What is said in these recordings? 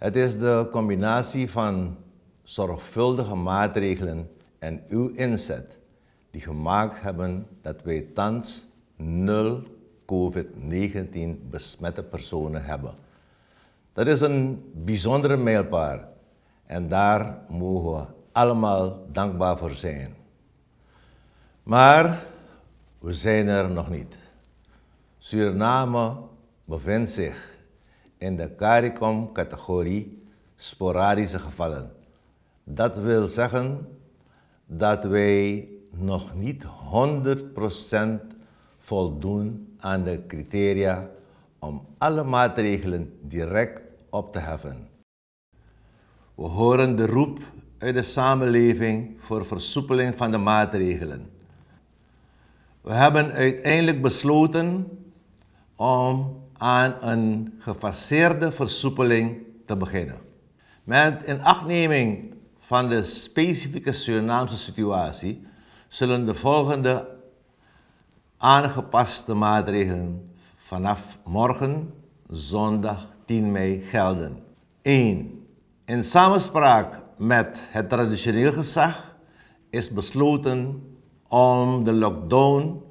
Het is de combinatie van zorgvuldige maatregelen en uw inzet die gemaakt hebben dat wij thans nul COVID-19 besmette personen hebben. Dat is een bijzondere mijlpaal en daar mogen we allemaal dankbaar voor zijn. Maar we zijn er nog niet. Suriname bevindt zich in de CARICOM-categorie sporadische gevallen. Dat wil zeggen dat wij nog niet 100% voldoen aan de criteria om alle maatregelen direct op te heffen. We horen de roep uit de samenleving voor versoepeling van de maatregelen. We hebben uiteindelijk besloten om aan een gefaseerde versoepeling te beginnen. Met inachtneming van de specifieke Surinaamse situatie zullen de volgende aangepaste maatregelen vanaf morgen, zondag 10 mei, gelden. 1. In samenspraak met het traditioneel gezag is besloten om de lockdown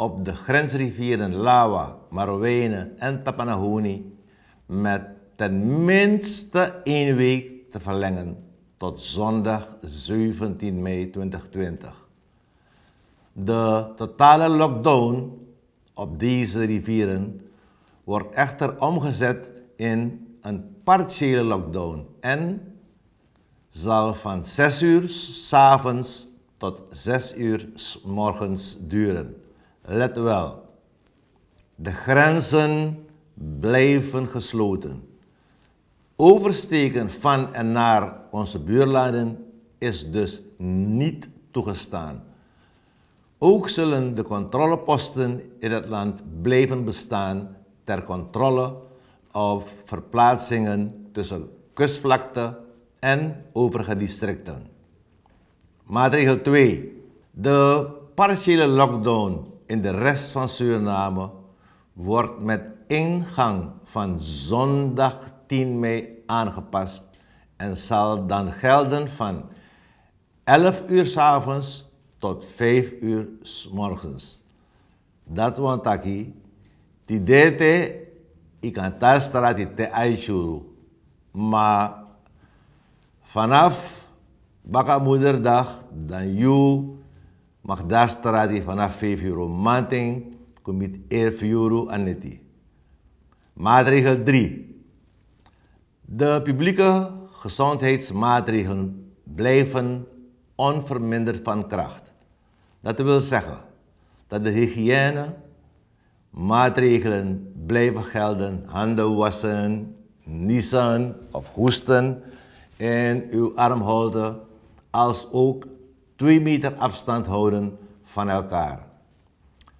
op de grensrivieren Lawa, Marowene en Tapanahoni met ten minste één week te verlengen tot zondag 17 mei 2020. De totale lockdown op deze rivieren wordt echter omgezet in een partiële lockdown en zal van 6 uur s avonds tot 6 uur s morgens duren. Let wel, de grenzen blijven gesloten. Oversteken van en naar onze buurlanden is dus niet toegestaan. Ook zullen de controleposten in het land blijven bestaan ter controle of verplaatsingen tussen kustvlakte en overige districten. Maatregel 2. De partiële lockdown in de rest van Suriname wordt met ingang van zondag 10 mei aangepast en zal dan gelden van 11 uur s avonds tot 5 uur s morgens. Dat want taki, ti dete thuis te aishuru. Maar vanaf Baka Moederdag, dan you straat vanaf 5 euro. Manting komt 11 euro aan het Maatregel 3. De publieke gezondheidsmaatregelen blijven onverminderd van kracht. Dat wil zeggen dat de hygiëne maatregelen blijven gelden. Handen wassen, niezen of hoesten en uw houden, als ook 2 meter afstand houden van elkaar.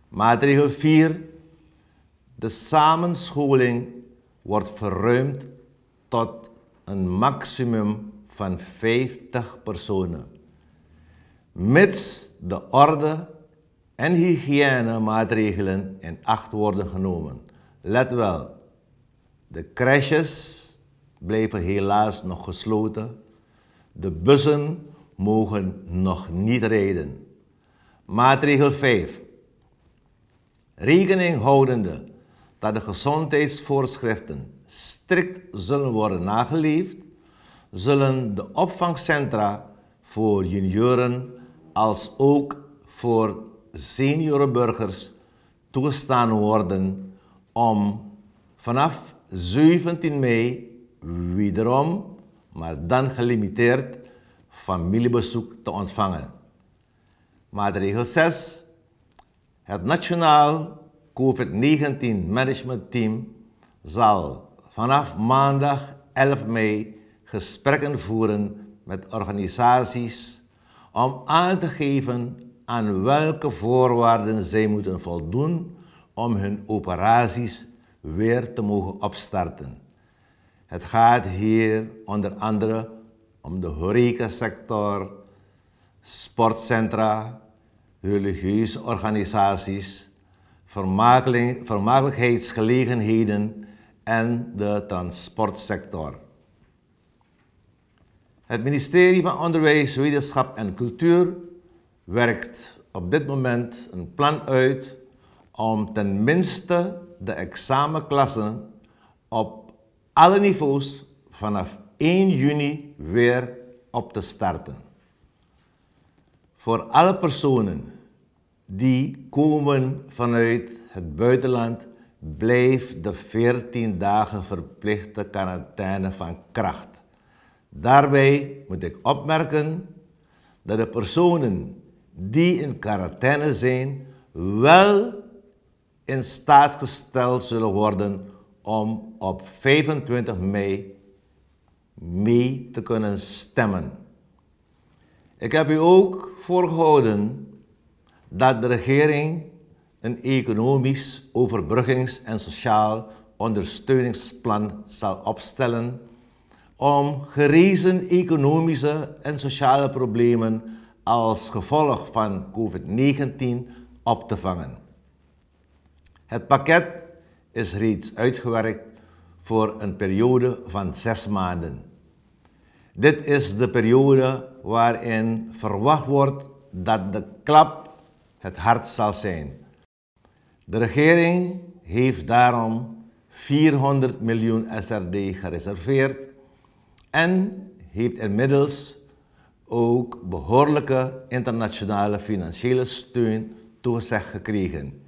Maatregel 4. De samenscholing wordt verruimd tot een maximum van 50 personen. Mits de orde en hygiëne maatregelen in acht worden genomen. Let wel, de crashes blijven helaas nog gesloten. De bussen mogen nog niet rijden. Maatregel 5. Rekening houdende dat de gezondheidsvoorschriften strikt zullen worden nageleefd, zullen de opvangcentra voor junioren als ook voor seniorenburgers toegestaan worden om vanaf 17 mei wederom, maar dan gelimiteerd, familiebezoek te ontvangen. Maatregel 6. Het Nationaal COVID-19 Management Team zal vanaf maandag 11 mei gesprekken voeren met organisaties om aan te geven aan welke voorwaarden zij moeten voldoen om hun operaties weer te mogen opstarten. Het gaat hier onder andere om de horecasector, sportcentra, religieuze organisaties, vermakelijkheidsgelegenheden en de transportsector. Het ministerie van Onderwijs, Wetenschap en Cultuur werkt op dit moment een plan uit om ten minste de examenklassen op alle niveaus vanaf 1 juni weer op te starten. Voor alle personen die komen vanuit het buitenland, blijft de 14 dagen verplichte quarantaine van kracht. Daarbij moet ik opmerken dat de personen die in quarantaine zijn, wel in staat gesteld zullen worden om op 25 mei mee te kunnen stemmen. Ik heb u ook voorgehouden dat de regering een economisch overbruggings- en sociaal ondersteuningsplan zal opstellen om gerezen economische en sociale problemen als gevolg van COVID-19 op te vangen. Het pakket is reeds uitgewerkt voor een periode van zes maanden. Dit is de periode waarin verwacht wordt dat de klap het hart zal zijn. De regering heeft daarom 400 miljoen SRD gereserveerd en heeft inmiddels ook behoorlijke internationale financiële steun toegezegd gekregen.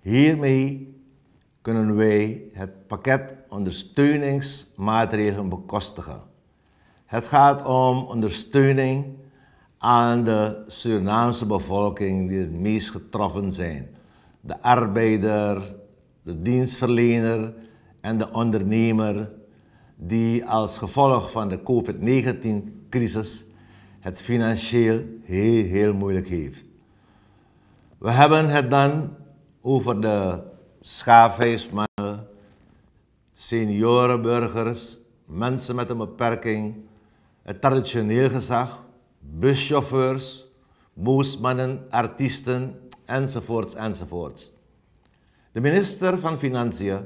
Hiermee kunnen wij het pakket ondersteuningsmaatregelen bekostigen. Het gaat om ondersteuning aan de Surinaamse bevolking die het meest getroffen zijn. De arbeider, de dienstverlener en de ondernemer die als gevolg van de COVID-19-crisis het financieel heel, heel moeilijk heeft. We hebben het dan over de schaafhuismannen, seniorenburgers, mensen met een beperking, het traditioneel gezag, buschauffeurs, boesmannen, artiesten enzovoorts enzovoorts. De minister van Financiën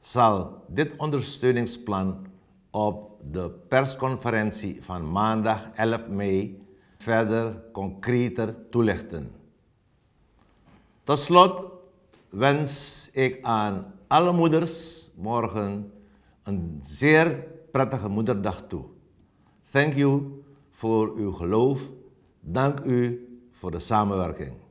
zal dit ondersteuningsplan op de persconferentie van maandag 11 mei verder concreter toelichten. Tot slot wens ik aan alle moeders morgen een zeer prettige moederdag toe. Thank you voor uw geloof. Dank u voor de samenwerking.